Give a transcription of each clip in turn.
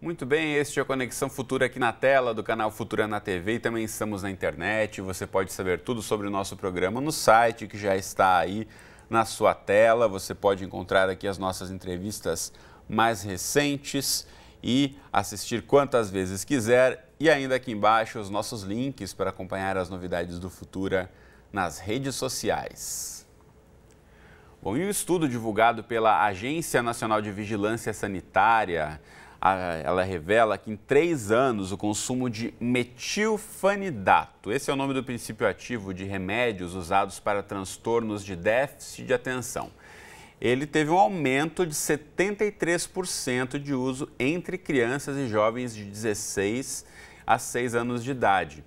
Muito bem, este é a Conexão Futura aqui na tela do canal Futura na TV e também estamos na internet. Você pode saber tudo sobre o nosso programa no site que já está aí na sua tela. Você pode encontrar aqui as nossas entrevistas mais recentes e assistir quantas vezes quiser. E ainda aqui embaixo os nossos links para acompanhar as novidades do Futura nas redes sociais. Bom, e o um estudo divulgado pela Agência Nacional de Vigilância Sanitária, ela revela que em três anos o consumo de metilfanidato, esse é o nome do princípio ativo de remédios usados para transtornos de déficit de atenção, ele teve um aumento de 73% de uso entre crianças e jovens de 16 a 6 anos de idade.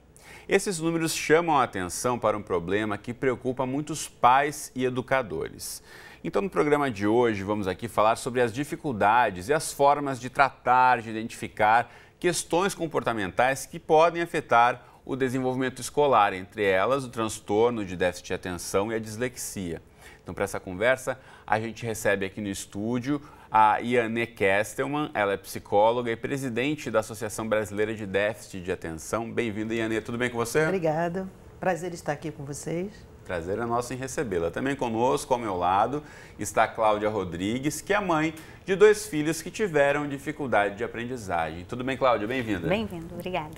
Esses números chamam a atenção para um problema que preocupa muitos pais e educadores. Então, no programa de hoje, vamos aqui falar sobre as dificuldades e as formas de tratar, de identificar questões comportamentais que podem afetar o desenvolvimento escolar, entre elas o transtorno de déficit de atenção e a dislexia. Então, para essa conversa, a gente recebe aqui no estúdio a Iane Kestelman, ela é psicóloga e presidente da Associação Brasileira de Déficit de Atenção. Bem-vinda, Iane. Tudo bem com você? Obrigada. Prazer estar aqui com vocês. Prazer é nosso em recebê-la. Também conosco, ao meu lado, está Cláudia Rodrigues, que é mãe de dois filhos que tiveram dificuldade de aprendizagem. Tudo bem, Cláudia? Bem-vinda. Bem-vinda, obrigada.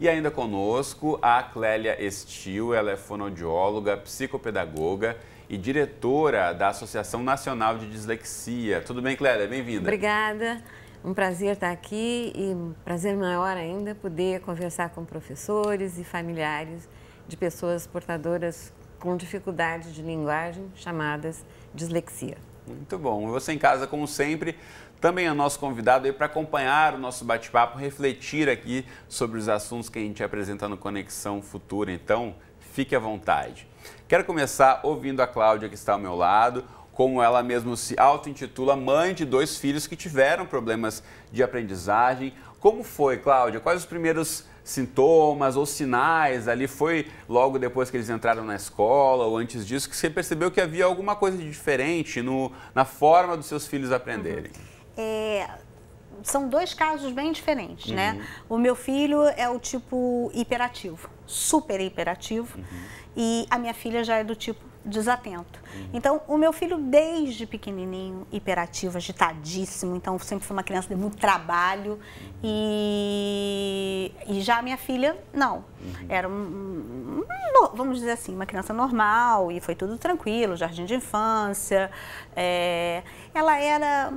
E ainda conosco a Clélia Estil, ela é fonoaudióloga, psicopedagoga e diretora da Associação Nacional de Dislexia. Tudo bem, Clélia? Bem-vinda. Obrigada. Um prazer estar aqui e um prazer maior ainda poder conversar com professores e familiares de pessoas portadoras com dificuldade de linguagem chamadas dislexia. Muito bom. você em casa, como sempre, também é nosso convidado aí para acompanhar o nosso bate-papo, refletir aqui sobre os assuntos que a gente apresenta no Conexão Futura. Então, fique à vontade. Quero começar ouvindo a Cláudia, que está ao meu lado, como ela mesma se auto-intitula mãe de dois filhos que tiveram problemas de aprendizagem. Como foi, Cláudia? Quais os primeiros sintomas ou sinais ali? Foi logo depois que eles entraram na escola ou antes disso que você percebeu que havia alguma coisa de diferente no, na forma dos seus filhos aprenderem? Uhum. É, são dois casos bem diferentes, né? uhum. né? O meu filho é o tipo hiperativo, super hiperativo, uhum. e a minha filha já é do tipo desatento. Uhum. Então, o meu filho, desde pequenininho, hiperativo, agitadíssimo. Então, sempre foi uma criança de muito trabalho. E, e já a minha filha, não. Uhum. Era, um, vamos dizer assim, uma criança normal e foi tudo tranquilo jardim de infância. É... Ela era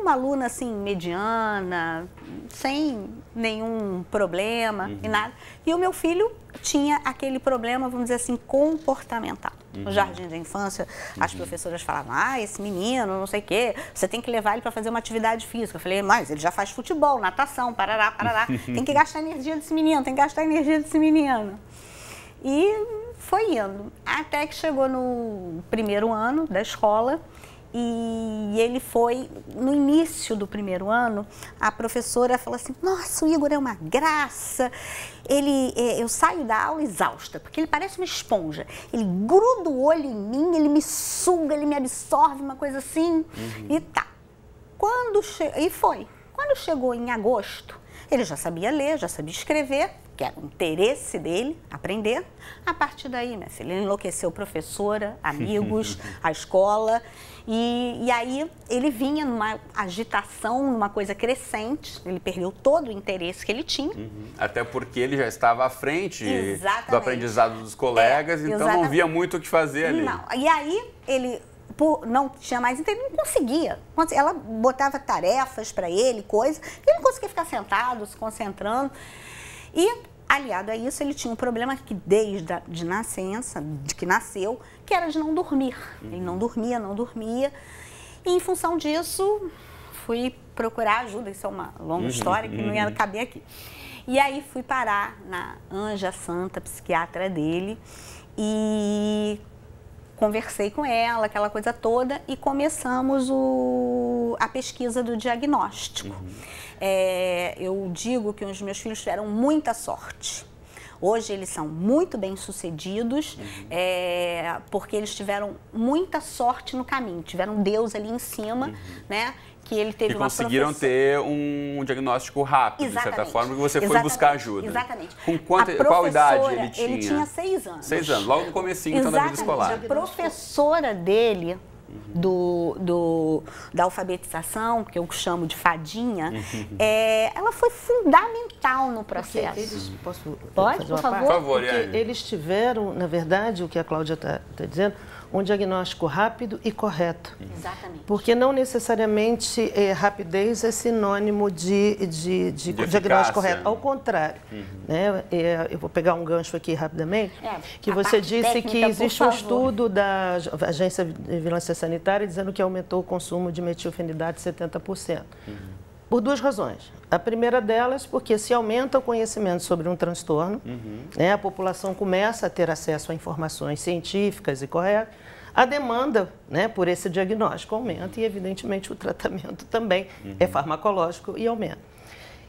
uma aluna, assim, mediana, sem nenhum problema uhum. e nada. E o meu filho tinha aquele problema, vamos dizer assim, comportamental. Uhum. No jardim da infância, uhum. as professoras falavam: ah, esse menino, não sei o quê, você tem que levar ele para fazer uma atividade física. Eu falei: mas ele já faz futebol, natação, parará, parará. tem que gastar a energia desse menino, tem que gastar a energia desse menino. E foi indo. Até que chegou no primeiro ano da escola e ele foi, no início do primeiro ano, a professora falou assim: Nossa, o Igor é uma graça. Ele, é, eu saio da aula exausta, porque ele parece uma esponja. Ele gruda o olho em mim, ele me suga, ele me absorve, uma coisa assim. Uhum. E tá. Quando che... E foi. Quando chegou em agosto, ele já sabia ler, já sabia escrever, que era o interesse dele, aprender. A partir daí, minha filha, ele enlouqueceu professora, amigos, a escola. E, e aí ele vinha numa agitação, numa coisa crescente, ele perdeu todo o interesse que ele tinha. Uhum. Até porque ele já estava à frente exatamente. do aprendizado dos colegas, é, então não via muito o que fazer ali. Não. E aí ele por, não tinha mais interesse, não conseguia. Ela botava tarefas para ele, coisas, e ele não conseguia ficar sentado, se concentrando. E Aliado a isso, ele tinha um problema que desde a, de nascença, de que nasceu, que era de não dormir. Uhum. Ele não dormia, não dormia. E em função disso, fui procurar ajuda. Isso é uma longa uhum. história que não ia uhum. caber aqui. E aí fui parar na Anja Santa, psiquiatra dele, e conversei com ela, aquela coisa toda, e começamos o, a pesquisa do diagnóstico. Uhum é, eu digo que os meus filhos tiveram muita sorte. Hoje eles são muito bem sucedidos, uhum. é, porque eles tiveram muita sorte no caminho, tiveram Deus ali em cima, uhum. né? Que ele teve e conseguiram ter um diagnóstico rápido, Exatamente. de certa forma, que você foi buscar ajuda. Exatamente. Com quanta, qual idade ele tinha? Ele tinha seis anos. Seis anos, logo no comecinho, então, da vida escolar. A professora dele do, do, da alfabetização, que eu chamo de fadinha, uhum. é, ela foi fundamental no processo. Eles, posso Pode, por favor. Por favor eles tiveram, na verdade, o que a Cláudia está tá dizendo, um diagnóstico rápido e correto. Exatamente. Porque não necessariamente é, rapidez é sinônimo de, de, de, de diagnóstico correto. Ao contrário, uhum. né? É, eu vou pegar um gancho aqui rapidamente, é, que você disse técnica, que existe um estudo da Agência de Vigilância Sanitária dizendo que aumentou o consumo de metilfenidato 70%. Uhum. Por duas razões. A primeira delas, porque se aumenta o conhecimento sobre um transtorno, uhum. né, a população começa a ter acesso a informações científicas e corretas, a demanda né, por esse diagnóstico aumenta e, evidentemente, o tratamento também uhum. é farmacológico e aumenta.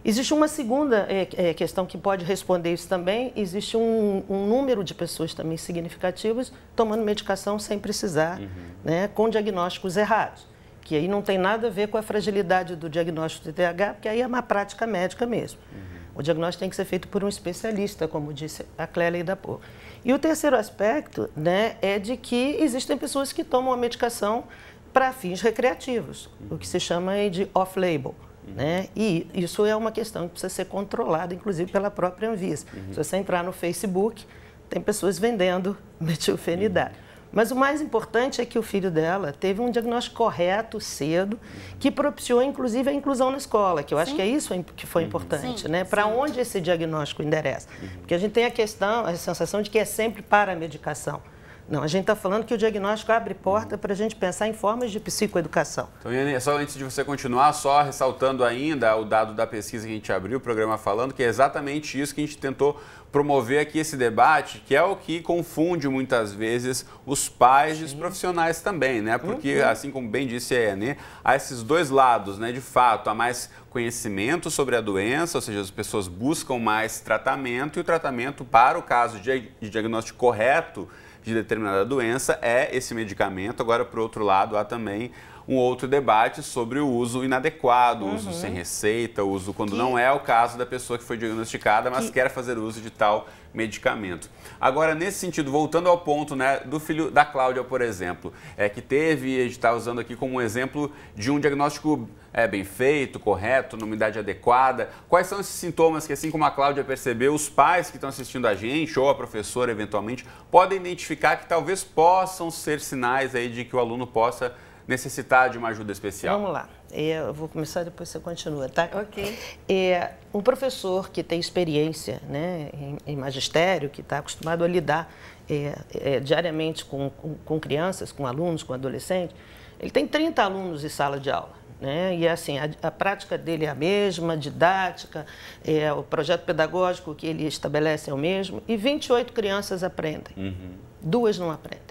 Existe uma segunda é, questão que pode responder isso também. Existe um, um, número de pessoas também significativas tomando medicação sem precisar, uhum. né, com diagnósticos errados que aí não tem nada a ver com a fragilidade do diagnóstico de TH, porque aí é uma prática médica mesmo. Uhum. O diagnóstico tem que ser feito por um especialista, como disse a Clélia da Pô. E o terceiro aspecto né, é de que existem pessoas que tomam a medicação para fins recreativos, uhum. o que se chama de off-label. Uhum. Né? E isso é uma questão que precisa ser controlada, inclusive pela própria Anvisa. Uhum. Se você entrar no Facebook, tem pessoas vendendo metilfenidato. Mas o mais importante é que o filho dela teve um diagnóstico correto cedo, que propiciou inclusive a inclusão na escola, que eu acho que é isso que foi uhum. importante, Sim. né? Para onde esse diagnóstico endereça? Porque a gente tem a questão, a sensação de que é sempre para a medicação. Não, a gente está falando que o diagnóstico abre porta para a gente pensar em formas de psicoeducação. Então, Ene, é só antes de você continuar, só ressaltando ainda o dado da pesquisa que a gente abriu o programa falando, que é exatamente isso que a gente tentou promover aqui esse debate, que é o que confunde muitas vezes os pais e os profissionais também, né? Porque, uhum. assim como bem disse a Iane, há esses dois lados, né? De fato, há mais conhecimento sobre a doença, ou seja, as pessoas buscam mais tratamento e o tratamento para o caso de diagnóstico correto de determinada doença é esse medicamento. Agora, por outro lado, há também um outro debate sobre o uso inadequado, uhum. uso sem receita, uso quando que... não é o caso da pessoa que foi diagnosticada, mas que... quer fazer uso de tal medicamento. Agora, nesse sentido, voltando ao ponto né, do filho da Cláudia, por exemplo, é que teve, a gente está usando aqui como um exemplo de um diagnóstico é, bem feito, correto, numa idade adequada. Quais são esses sintomas que, assim como a Cláudia percebeu, os pais que estão assistindo a gente ou a professora, eventualmente, podem identificar que talvez possam ser sinais aí de que o aluno possa necessitar de uma ajuda especial? Vamos lá. Eu vou começar, depois você continua, tá? Ok. É, um professor que tem experiência né, em, em magistério, que está acostumado a lidar é, é, diariamente com, com, com, crianças, com alunos, com adolescentes, ele tem 30 alunos em sala de aula. Né? E assim, a, a prática dele é a mesma, a didática, é, o projeto pedagógico que ele estabelece é o mesmo, e 28 crianças aprendem, uhum. duas não aprendem.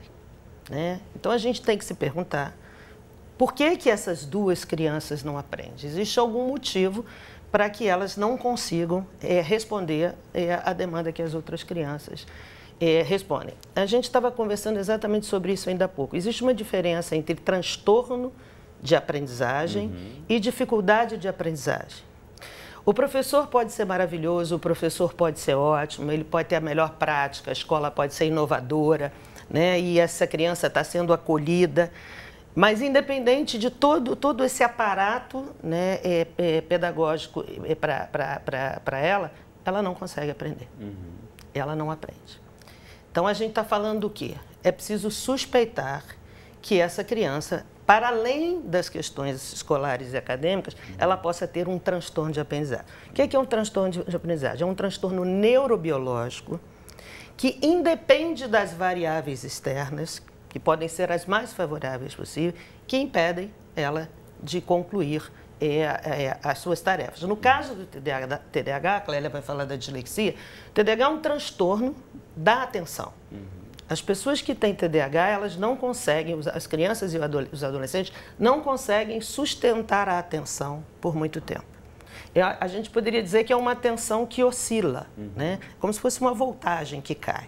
Né? Então a gente tem que se perguntar por que, que essas duas crianças não aprendem? Existe algum motivo para que elas não consigam é, responder é, à demanda que as outras crianças é, respondem. A gente estava conversando exatamente sobre isso ainda há pouco. Existe uma diferença entre transtorno de aprendizagem uhum. e dificuldade de aprendizagem. O professor pode ser maravilhoso, o professor pode ser ótimo, ele pode ter a melhor prática, a escola pode ser inovadora, né? e essa criança está sendo acolhida mas independente de todo, todo esse aparato né, é, é, pedagógico é, para ela, ela não consegue aprender. Uhum. Ela não aprende. Então a gente está falando o quê? É preciso suspeitar que essa criança, para além das questões escolares e acadêmicas, uhum. ela possa ter um transtorno de aprendizagem. O que é, que é um transtorno de aprendizagem? É um transtorno neurobiológico que independe das variáveis externas, que podem ser as mais favoráveis possível, que impedem ela de concluir é, é, as suas tarefas. No caso do TDAH, a Clélia vai falar da dislexia, TDAH é um transtorno da atenção. As pessoas que têm TDAH, elas não conseguem, as crianças e os adolescentes, não conseguem sustentar a atenção por muito tempo. A gente poderia dizer que é uma atenção que oscila, uhum. né? como se fosse uma voltagem que cai.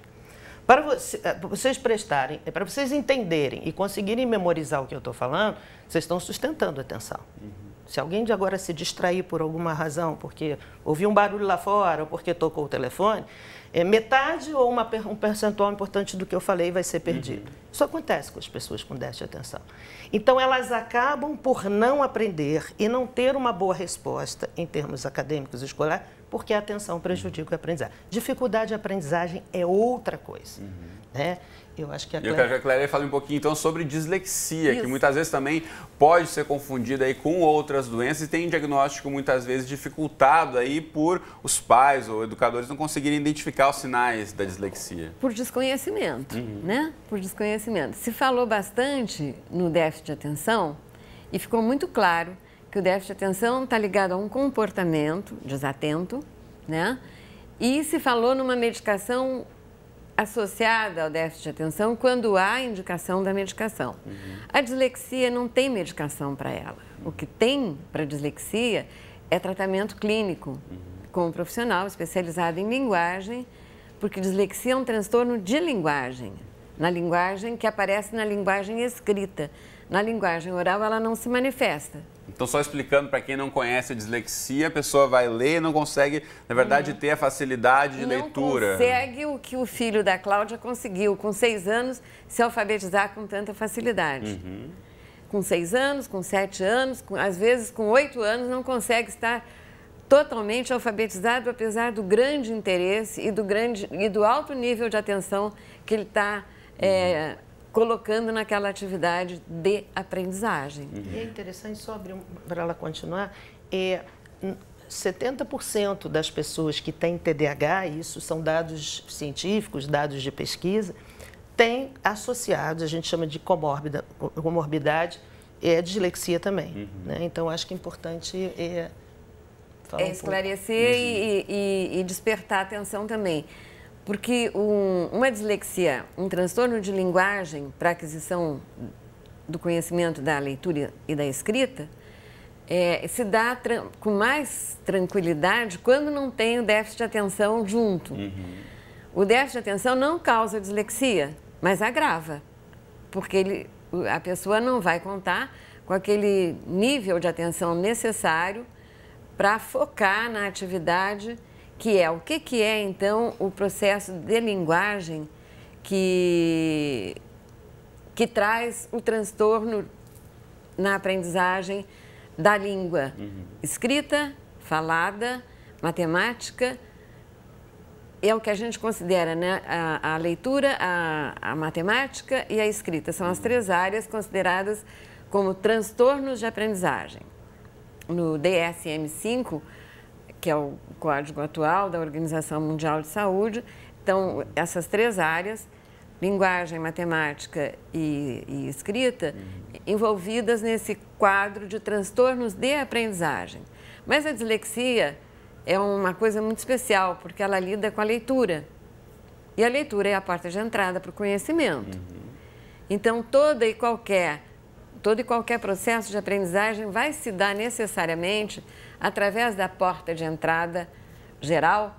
Eh, para vocês prestarem, eh, para vocês entenderem e conseguirem memorizar o que eu estou falando, vocês estão sustentando a atenção. Uhum. Se alguém de agora se distrair por alguma razão, porque ouviu um barulho lá fora, ou porque tocou o telefone, é, metade ou uma, um percentual importante do que eu falei vai ser perdido. Uhum. Isso acontece com as pessoas com déficit de atenção. Então, elas acabam por não aprender e não ter uma boa resposta, em termos acadêmicos e escolares, porque a atenção prejudica o aprendizado. Dificuldade de aprendizagem é outra coisa. Uhum. Né? Eu acho que a Claire... Eu quero que a Clare fale um pouquinho então sobre dislexia, Isso. que muitas vezes também pode ser confundida aí com outras doenças e tem um diagnóstico muitas vezes dificultado aí por os pais ou educadores não conseguirem identificar os sinais da dislexia. Por desconhecimento, uhum. né? Por desconhecimento. Se falou bastante no déficit de atenção e ficou muito claro que o déficit de atenção está ligado a um comportamento desatento, né? E se falou numa medicação associada ao déficit de atenção quando há indicação da medicação. Uhum. A dislexia não tem medicação para ela. O que tem para dislexia é tratamento clínico uhum. com um profissional especializado em linguagem, porque dislexia é um transtorno de linguagem, na linguagem que aparece na linguagem escrita. Na linguagem oral ela não se manifesta, então, só explicando para quem não conhece a dislexia, a pessoa vai ler e não consegue, na verdade, uhum. ter a facilidade de não leitura. Não consegue o que o filho da Cláudia conseguiu, com seis anos, se alfabetizar com tanta facilidade. Uhum. Com seis anos, com sete anos, com, às vezes com oito anos, não consegue estar totalmente alfabetizado, apesar do grande interesse e do, grande, e do alto nível de atenção que ele está é, eh, uhum colocando naquela atividade de aprendizagem. Uhum. E é interessante, só para ela continuar, é, 70% das pessoas que têm TDAH, isso são dados científicos, dados de pesquisa, tem associados, a gente chama de comorbida, comorbidade, é dislexia também. Uhum. Né? Então, acho que é importante é, é um esclarecer uhum. e, e, e despertar atenção também. Porque um, uma dislexia, um transtorno de linguagem para aquisição do conhecimento da leitura e da escrita, é, se dá com mais tranquilidade quando não tem o déficit de atenção junto. Uhum. O déficit de atenção não causa dislexia, mas agrava, porque ele, a pessoa não vai contar com aquele nível de atenção necessário para focar na atividade que é? O que, que é, então, o processo de linguagem que, que traz o transtorno na aprendizagem da língua uhum. escrita, falada, matemática? É o que a gente considera, né? A, a leitura, a, a matemática e a escrita. São as três áreas consideradas como transtornos de aprendizagem. No DSM-5, que é o código atual da Organização Mundial de Saúde. Então, essas três áreas, linguagem, matemática e, e escrita, uhum. envolvidas nesse quadro de transtornos de aprendizagem. Mas a dislexia é uma coisa muito especial, porque ela lida com a leitura. E a leitura é a porta de entrada para o conhecimento. Uhum. Então, toda e qualquer Todo e qualquer processo de aprendizagem vai se dar necessariamente através da porta de entrada geral,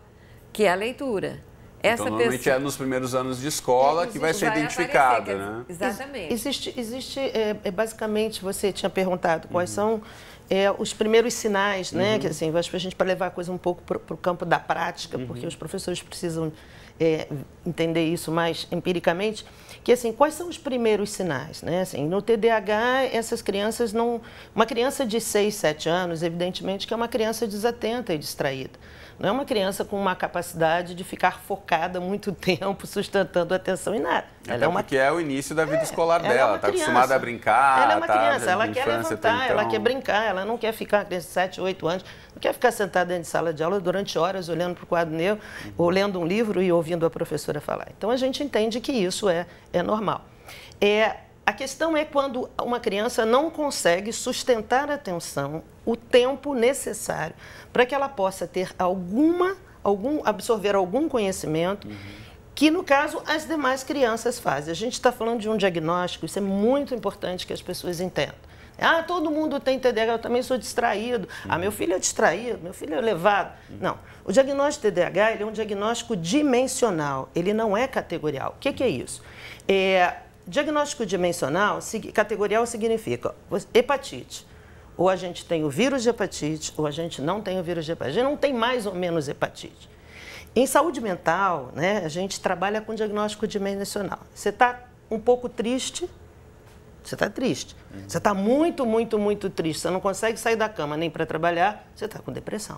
que é a leitura. Então, Essa então, normalmente pessoa... é nos primeiros anos de escola que vai ser identificada, identificado, né? Exatamente. Existe, existe é, é, basicamente, você tinha perguntado quais uhum. são é, os primeiros sinais, né? Uhum. Que assim, acho que a gente para levar a coisa um pouco para o campo da prática, uhum. porque os professores precisam é, entender isso mais empiricamente, que assim, quais são os primeiros sinais, né? Assim, no TDAH, essas crianças não... Uma criança de 6, 7 anos, evidentemente que é uma criança desatenta e distraída. Não é uma criança com uma capacidade de ficar focada muito tempo, sustentando atenção em nada. Até ela é uma... porque é o início da vida é, escolar é dela, está é acostumada a brincar. Ela é uma tá, criança, ela quer levantar, então... ela quer brincar, ela não quer ficar, com de 7, 8 anos, não quer ficar sentada dentro de sala de aula durante horas olhando para o quadro negro, uhum. ou lendo um livro e ouvindo a professora falar. Então a gente entende que isso é, é normal. É, a questão é quando uma criança não consegue sustentar a atenção o tempo necessário para que ela possa ter alguma, algum, absorver algum conhecimento. Uhum. Que no caso as demais crianças fazem. A gente está falando de um diagnóstico, isso é muito importante que as pessoas entendam. Ah, todo mundo tem TDAH, eu também sou distraído. Uhum. Ah, meu filho é distraído, meu filho é levado. Uhum. Não. O diagnóstico de TDAH ele é um diagnóstico dimensional, ele não é categorial. O que, que é isso? É, Diagnóstico dimensional, categorial, significa hepatite. Ou a gente tem o vírus de hepatite, ou a gente não tem o vírus de hepatite. A gente não tem mais ou menos hepatite. Em saúde mental, né, a gente trabalha com diagnóstico dimensional. Você está um pouco triste, você está triste. Uhum. Você está muito, muito, muito triste. Você não consegue sair da cama nem para trabalhar, você está com depressão.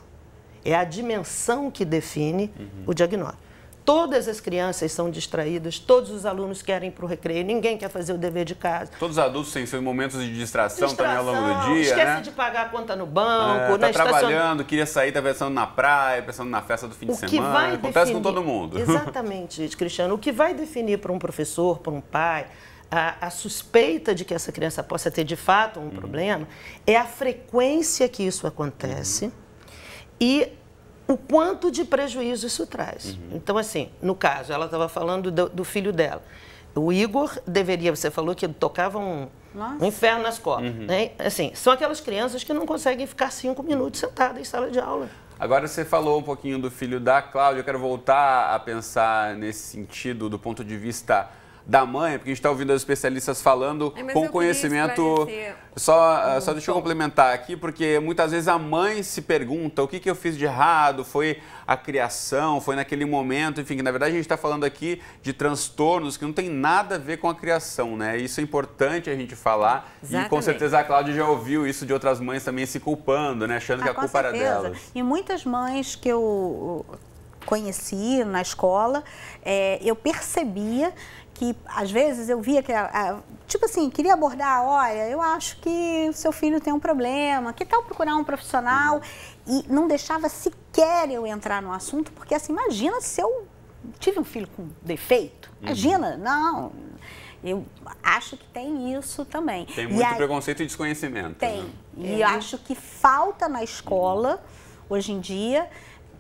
É a dimensão que define uhum. o diagnóstico. Todas as crianças são distraídas, todos os alunos querem ir para o recreio, ninguém quer fazer o dever de casa. Todos os adultos têm seus momentos de distração, distração também ao longo do dia. Esquece né? de pagar a conta no banco, é, tá trabalhando, queria sair, tá pensando na praia, pensando na festa do fim o de semana. que Vai Acontece definir, com todo mundo. Exatamente, Cristiano. O que vai definir para um professor, para um pai, a, a, suspeita de que essa criança possa ter de fato um uhum. problema é a frequência que isso acontece uhum. e o quanto de prejuízo isso traz. Uhum. Então, assim, no caso, ela estava falando do, do, filho dela. O Igor deveria, você falou que tocava um, um inferno nas costas. Uhum. Né? Assim, são aquelas crianças que não conseguem ficar cinco minutos sentadas em sala de aula. Agora você falou um pouquinho do filho da Cláudia, eu quero voltar a pensar nesse sentido, do ponto de vista da mãe, porque a gente está ouvindo os especialistas falando é, com conhecimento. Só, um ah, só deixa eu complementar aqui, porque muitas vezes a mãe se pergunta o que, que eu fiz de errado, foi a criação, foi naquele momento, enfim, que na verdade a gente está falando aqui de transtornos que não tem nada a ver com a criação, né? Isso é importante a gente falar Exatamente. e com certeza a Cláudia já ouviu isso de outras mães também se culpando, né? Achando ah, que a ah, culpa certeza. era delas. E muitas mães que eu conheci na escola, é, eu percebia que às vezes eu via que, tipo assim, queria abordar, olha, eu acho que o seu filho tem um problema, que tal procurar um profissional? Uhum. E não deixava sequer eu entrar no assunto, porque assim, imagina se eu tive um filho com defeito, uhum. imagina, não. Eu acho que tem isso também. Tem muito e preconceito e desconhecimento. Tem. Né? E é. eu acho que falta na escola, uhum. hoje em dia,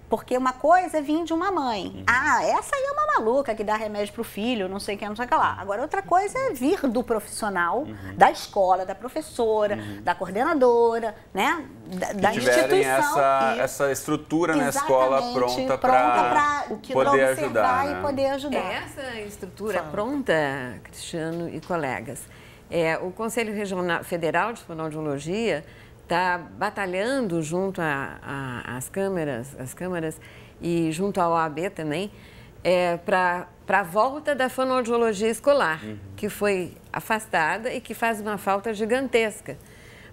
porque uma coisa é vir de uma mãe. Uhum. Ah, essa aí é uma maluca que dá remédio para o filho, não sei o que, não sei o que lá. Agora, outra coisa é vir do profissional, uhum. da escola, da professora, uhum. da coordenadora, né? Da, da instituição. Essa, e... essa estrutura na escola pronta, para poder ajudar. Né? E poder ajudar. Essa estrutura Fala. pronta, Cristiano e colegas, é, o Conselho Regional Federal de Fonoaudiologia está batalhando junto às câmaras, as câmaras e junto à OAB também, é, para a volta da fonoaudiologia escolar, uhum. que foi afastada e que faz uma falta gigantesca.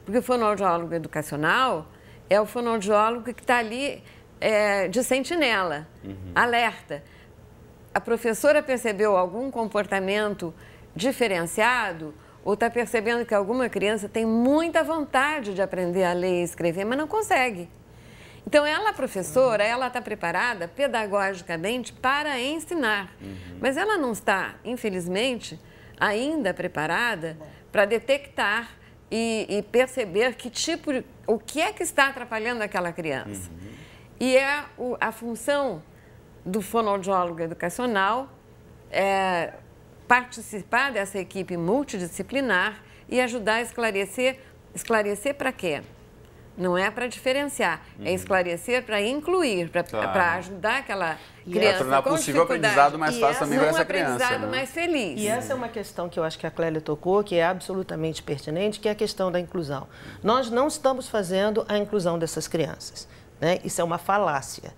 Porque o fonoaudiólogo educacional é o fonoaudiólogo que está ali é, de sentinela, uhum. alerta. A professora percebeu algum comportamento diferenciado, ou está percebendo que alguma criança tem muita vontade de aprender a ler e escrever, mas não consegue. Então, ela, professora, ela está preparada pedagogicamente para ensinar, uhum. mas ela não está, infelizmente, ainda preparada para detectar e, e, perceber que tipo, de, o que é que está atrapalhando aquela criança. Uhum. E é o, a função do fonoaudiólogo educacional é, participar dessa equipe multidisciplinar e ajudar a esclarecer. Esclarecer para quê? Não é para diferenciar, é uhum. é esclarecer para incluir, para ajudar aquela é criança. Para tornar possível o aprendizado mais fácil também para um essa criança. É um aprendizado né? mais feliz. E essa é uma questão que eu acho que a Clélia tocou, que é absolutamente pertinente, que é a questão da inclusão. Nós não estamos fazendo a inclusão dessas crianças. Né? Isso é uma falácia.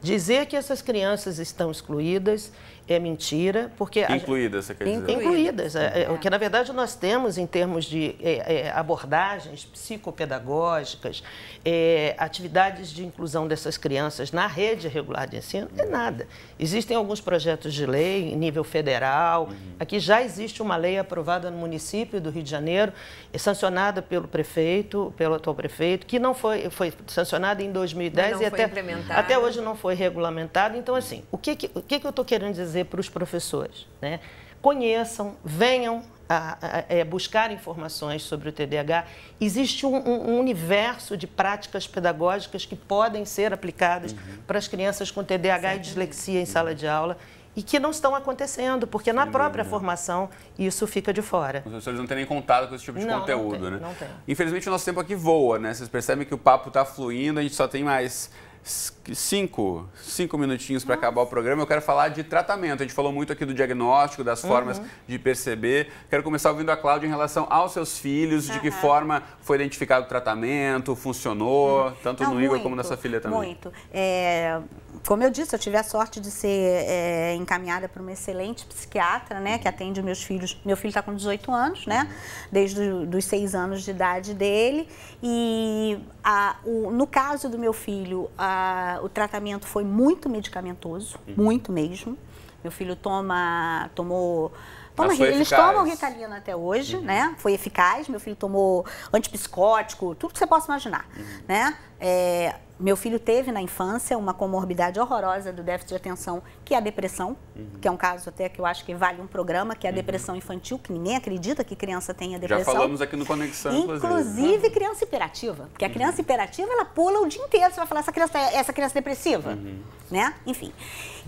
Dizer que essas crianças estão excluídas é mentira, porque... Incluídas, você quer dizer? Incluídas. É, é, o que, na verdade, nós temos em termos de é, é abordagens psicopedagógicas, é, atividades de inclusão dessas crianças na rede regular de ensino, é nada. Existem alguns projetos de lei em nível federal. Uhum. Aqui já existe uma lei aprovada no município do Rio de Janeiro, é sancionada pelo prefeito, pelo atual prefeito, que não foi, foi sancionada em 2010 e até, até hoje não foi regulamentada. Então, assim, o que, que o que, que eu estou querendo dizer? para os professores. Né? Conheçam, venham a, a, a é, buscar informações sobre o TDAH. Existe um, um, universo de práticas pedagógicas que podem ser aplicadas uhum. para as crianças com TDAH e dislexia em uhum. sala de aula e que não estão acontecendo, porque na própria formação isso fica de fora. Os professores não têm nem contato com esse tipo de não, conteúdo, não tem, né? Não tem. Infelizmente o nosso tempo aqui voa, né? Vocês percebem que o papo está fluindo, a gente só tem mais cinco, cinco minutinhos para acabar o programa, eu quero falar de tratamento. A gente falou muito aqui do diagnóstico, das uhum. formas uhum. de perceber. Quero começar ouvindo a Cláudia em relação aos seus filhos, uhum. de que forma foi identificado o tratamento, funcionou, uhum. tanto Não, no Igor como na sua filha também. Muito. É, como eu disse, eu tive a sorte de ser é, encaminhada por uma excelente psiquiatra, né, que atende meus filhos. Meu filho está com 18 anos, né, desde os seis anos de idade dele. E a, o, no caso do meu filho, a, o tratamento foi muito medicamentoso, uhum. muito mesmo. Meu filho toma, tomou Toma, eles eficaz. tomam Ritalina até hoje, uhum. né? Foi eficaz, meu filho tomou antipsicótico, tudo que você possa imaginar, uhum. né? É, meu filho teve na infância uma comorbidade horrorosa do déficit de atenção, que é a depressão, uhum. que é um caso até que eu acho que vale um programa, que é a uhum. depressão infantil, que ninguém acredita que criança tenha depressão. Já falamos aqui no Conexão. Inclusive né? criança hiperativa, porque a uhum. criança hiperativa, ela pula o dia inteiro, você vai falar, essa criança, é, essa criança é depressiva, uhum. né? Enfim.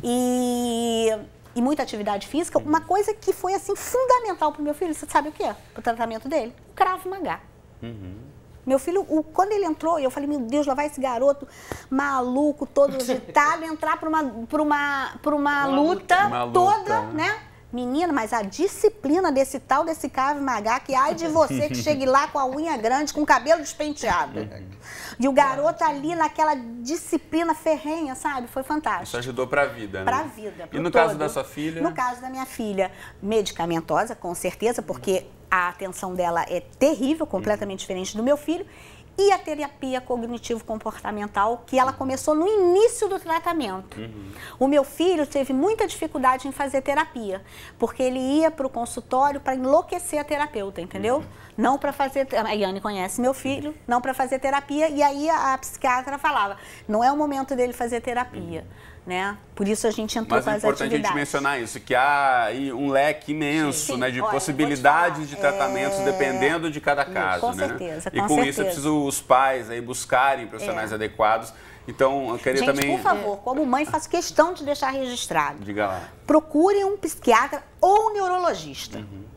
E e muita atividade física, uhum. uma coisa que foi assim fundamental para o meu filho, você sabe o que é? Para o tratamento dele, o cravo magá. Uhum. Meu filho, o, quando ele entrou, eu falei, meu Deus, lá vai esse garoto maluco, todo agitado, entrar para uma, pra uma, uma, uma luta, luta, toda, uma luta, né? né? Menina, mas a disciplina desse tal desse Cave Magá, que ai de você que chegue lá com a unha grande, com o cabelo despenteado. E o garoto ali naquela disciplina ferrenha, sabe? Foi fantástico. Isso ajudou pra vida, né? Pra vida. Pro e no todo. caso da sua filha? No caso da minha filha, medicamentosa, com certeza, porque a atenção dela é terrível, completamente diferente do meu filho e a terapia cognitivo-comportamental, que ela começou no início do tratamento. Uhum. O meu filho teve muita dificuldade em fazer terapia, porque ele ia para o consultório para enlouquecer a terapeuta, entendeu? Uhum. Não para fazer. A Yane conhece meu filho, não para fazer terapia. E aí a, psiquiatra falava: não é o momento dele fazer terapia. Uhum né? Por isso a gente entrou Mas é com as é importante a gente mencionar isso, que há um leque imenso sim, sim. né, de Olha, possibilidades de tratamentos é... dependendo de cada caso. Com né? certeza, com E com certeza. isso é preciso os pais aí buscarem profissionais é. adequados. Então, eu queria gente, também... por favor, como mãe, faço questão de deixar registrado. Diga lá. Procurem um psiquiatra ou um neurologista. Uhum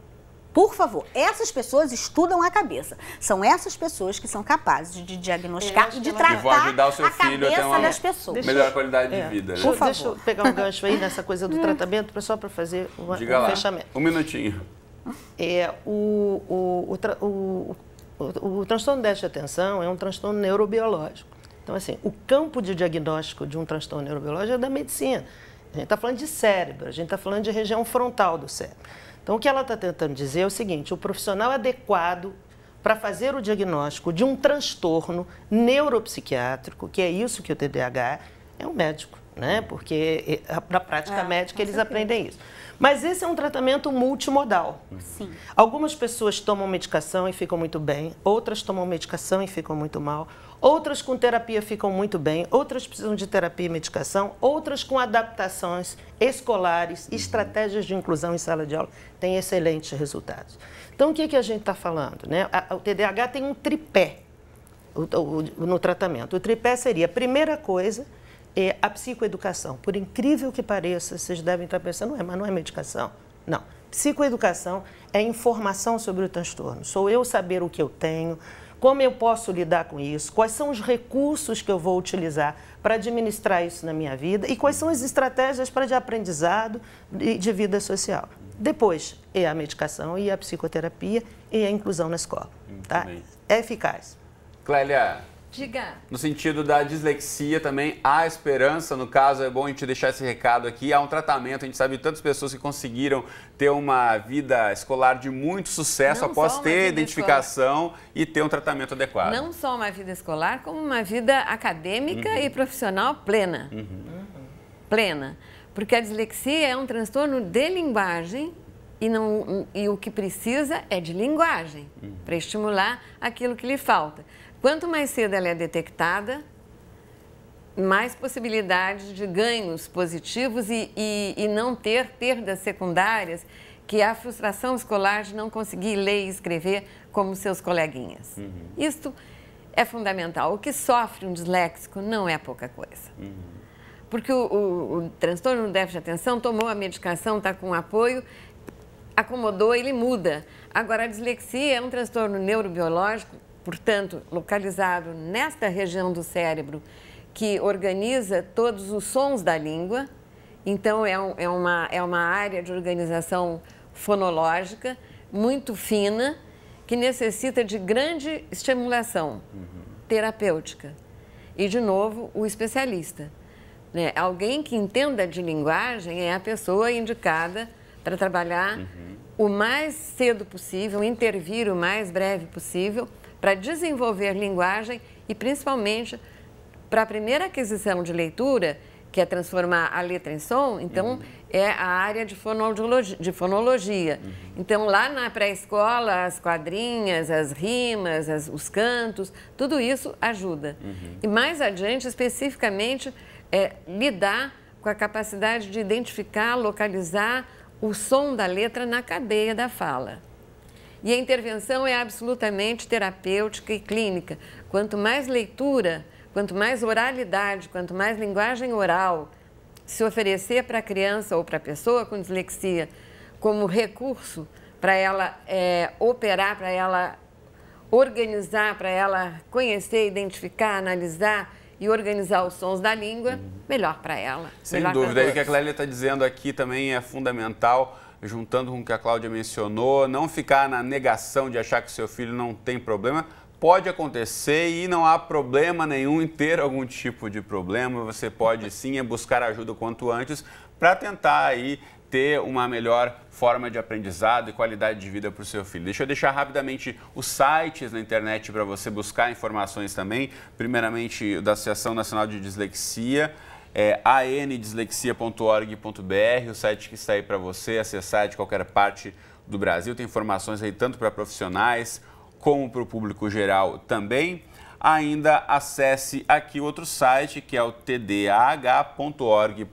por favor, essas pessoas estudam a cabeça. São essas pessoas que são capazes de diagnosticar e de tratar e vão ajudar o seu a filho cabeça uma, das pessoas. melhor qualidade é, de vida. Né? Por favor. Deixa eu pegar um gancho aí nessa coisa do hum. tratamento, só para fazer uma, Diga um lá, fechamento. Um minutinho. É, o, o, o, o, o, o transtorno de atenção é um transtorno neurobiológico. Então, assim, o campo de diagnóstico de um transtorno neurobiológico é da medicina. A gente está falando de cérebro, a gente está falando de região frontal do cérebro. Então, o que ela está tentando dizer é o seguinte: o profissional adequado para fazer o diagnóstico de um transtorno neuropsiquiátrico, que é isso que o TDAH é, é um médico, né? Porque na prática é, médica eles certeza. aprendem isso. Mas esse é um tratamento multimodal. Uhum. Sim. Algumas pessoas tomam medicação e ficam muito bem, outras tomam medicação e ficam muito mal, Outras com terapia ficam muito bem, outras precisam de terapia e medicação, outras com adaptações escolares, uhum. estratégias de inclusão em sala de aula, têm excelentes resultados. Então, o que, é que a gente está falando? Né? O TDAH tem um tripé no tratamento. O tripé seria, a primeira coisa, é a psicoeducação. Por incrível que pareça, vocês devem estar tá pensando, é, mas não é medicação. Não. Psicoeducação é informação sobre o transtorno. Sou eu saber o que eu tenho, como eu posso lidar com isso? Quais são os recursos que eu vou utilizar para administrar isso na minha vida? E quais são as estratégias para de aprendizado e de vida social? Depois é a medicação e a psicoterapia e a inclusão na escola. tá? É eficaz. Clélia, Diga. No sentido da dislexia também, há esperança. No caso, é bom a gente deixar esse recado aqui. Há um tratamento, a gente sabe de tantas pessoas que conseguiram ter uma vida escolar de muito sucesso Não após ter identificação escolar. e ter um tratamento adequado. Não só uma vida escolar, como uma vida acadêmica uhum. e profissional plena. Uhum. Plena. Porque a dislexia é um transtorno de linguagem e, não, e o que precisa é de linguagem uhum. para estimular aquilo que lhe falta. Quanto mais cedo ela é detectada, mais possibilidades de ganhos positivos e, e, e, não ter perdas secundárias, que é a frustração escolar de não conseguir ler e escrever como seus coleguinhas. Uhum. Isto é fundamental. O que sofre um disléxico não é pouca coisa. Uhum. Porque o, o, o transtorno não deve de atenção tomou a medicação, está com apoio acomodou, ele muda. Agora, a dislexia é um transtorno neurobiológico, portanto, localizado nesta região do cérebro que organiza todos os sons da língua. Então, é, um, é uma, é uma área de organização fonológica muito fina que necessita de grande estimulação uhum. terapêutica. E, de novo, o especialista. Né? Alguém que entenda de linguagem é a pessoa indicada para trabalhar uhum. o mais cedo possível, intervir o mais breve possível para desenvolver linguagem e principalmente para a primeira aquisição de leitura, que é transformar a letra em som, então uhum. é a área de fonologia. De fonologia. Uhum. Então, lá na pré-escola, as quadrinhas, as rimas, as, os cantos, tudo isso ajuda. Uhum. E mais adiante, especificamente, é, lidar com a capacidade de identificar, localizar o som da letra na cadeia da fala. E a intervenção é absolutamente terapêutica e clínica. Quanto mais leitura, quanto mais oralidade, quanto mais linguagem oral se oferecer para a criança ou para a pessoa com dislexia como recurso para ela é, operar, para ela organizar, para ela conhecer, identificar, analisar, e organizar os sons da língua, melhor para ela. Sem dúvida. E o que a Clélia está dizendo aqui também é fundamental juntando com o que a Cláudia mencionou, não ficar na negação de achar que seu filho não tem problema. Pode acontecer e não há problema nenhum em ter algum tipo de problema. Você pode sim é buscar ajuda quanto antes para tentar aí ter uma melhor forma de aprendizado e qualidade de vida para o seu filho. Deixa eu deixar rapidamente os sites na internet para você buscar informações também. Primeiramente, da Associação Nacional de Dislexia, é andislexia.org.br, o site que está aí para você acessar de qualquer parte do Brasil. Tem informações aí tanto para profissionais como para o público geral também. Ainda acesse aqui outro site que é o tdah.org.br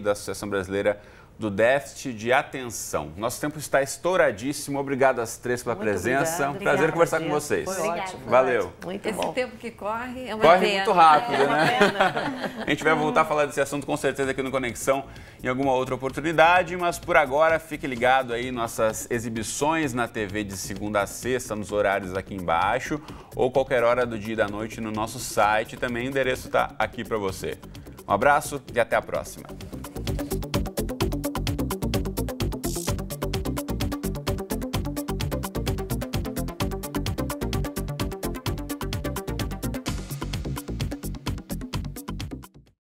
da Associação Brasileira de do déficit de atenção. Nosso tempo está estouradíssimo. Obrigado às três pela muito presença. Obrigado. Prazer obrigado, conversar com vocês. Foi ótimo. Valeu. Muito Esse bom. tempo que corre é uma Corre pena. muito rápido, é né? A gente vai voltar a falar desse assunto com certeza aqui no Conexão em alguma outra oportunidade, mas por agora fique ligado aí nossas exibições na TV de segunda a sexta nos horários aqui embaixo ou qualquer hora do dia e da noite no nosso site. Também o endereço está aqui para você. Um abraço e até a próxima.